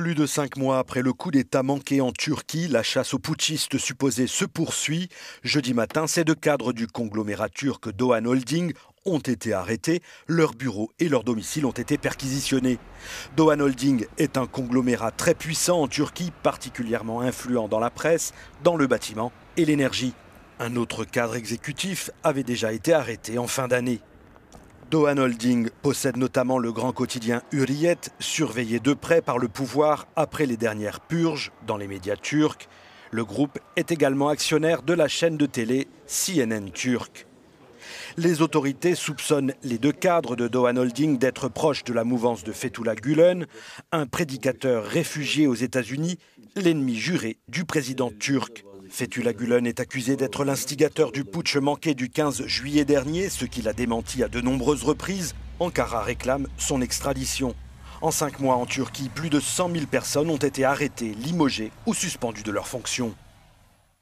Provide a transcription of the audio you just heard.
Plus de cinq mois après le coup d'État manqué en Turquie, la chasse aux putschistes supposés se poursuit. Jeudi matin, ces deux cadres du conglomérat turc Dohan Holding ont été arrêtés, leurs bureaux et leurs domiciles ont été perquisitionnés. Dohan Holding est un conglomérat très puissant en Turquie, particulièrement influent dans la presse, dans le bâtiment et l'énergie. Un autre cadre exécutif avait déjà été arrêté en fin d'année. Dohan Holding possède notamment le grand quotidien Hurriyet, surveillé de près par le pouvoir après les dernières purges dans les médias turcs. Le groupe est également actionnaire de la chaîne de télé CNN Turc. Les autorités soupçonnent les deux cadres de Dohan Holding d'être proches de la mouvance de Fethullah Gülen, un prédicateur réfugié aux États-Unis, l'ennemi juré du président turc. Fethullah Gulen est accusé d'être l'instigateur du putsch manqué du 15 juillet dernier, ce qu'il a démenti à de nombreuses reprises. Ankara réclame son extradition. En cinq mois en Turquie, plus de 100 000 personnes ont été arrêtées, limogées ou suspendues de leurs fonctions.